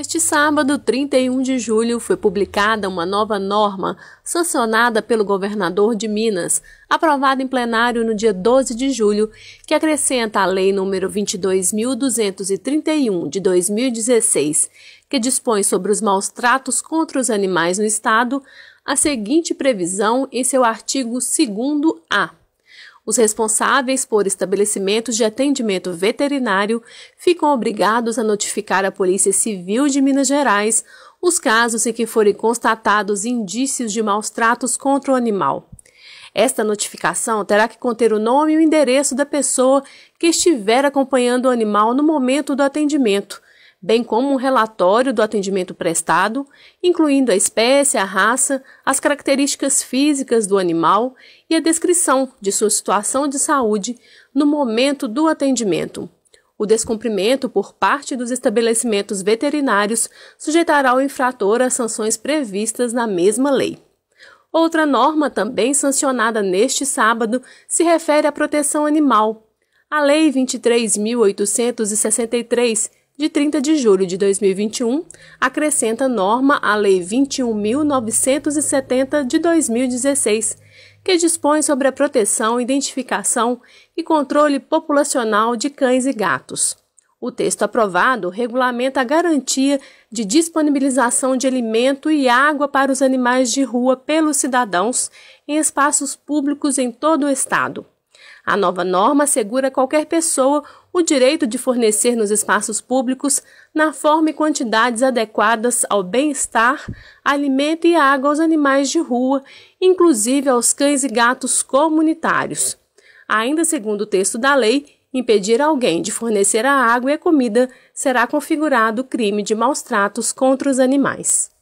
Este sábado, 31 de julho, foi publicada uma nova norma sancionada pelo governador de Minas, aprovada em plenário no dia 12 de julho, que acrescenta à Lei nº 22.231 de 2016, que dispõe sobre os maus tratos contra os animais no Estado, a seguinte previsão em seu artigo 2 A. Os responsáveis por estabelecimentos de atendimento veterinário ficam obrigados a notificar a Polícia Civil de Minas Gerais os casos em que forem constatados indícios de maus tratos contra o animal. Esta notificação terá que conter o nome e o endereço da pessoa que estiver acompanhando o animal no momento do atendimento bem como um relatório do atendimento prestado, incluindo a espécie, a raça, as características físicas do animal e a descrição de sua situação de saúde no momento do atendimento. O descumprimento por parte dos estabelecimentos veterinários sujeitará o infrator às sanções previstas na mesma lei. Outra norma também sancionada neste sábado se refere à proteção animal. A Lei 23.863 de 30 de julho de 2021, acrescenta norma à Lei 21.970 de 2016, que dispõe sobre a proteção, identificação e controle populacional de cães e gatos. O texto aprovado regulamenta a garantia de disponibilização de alimento e água para os animais de rua pelos cidadãos em espaços públicos em todo o Estado. A nova norma assegura a qualquer pessoa o direito de fornecer nos espaços públicos, na forma e quantidades adequadas ao bem-estar, alimento e água aos animais de rua, inclusive aos cães e gatos comunitários. Ainda segundo o texto da lei, impedir alguém de fornecer a água e a comida será configurado crime de maus tratos contra os animais.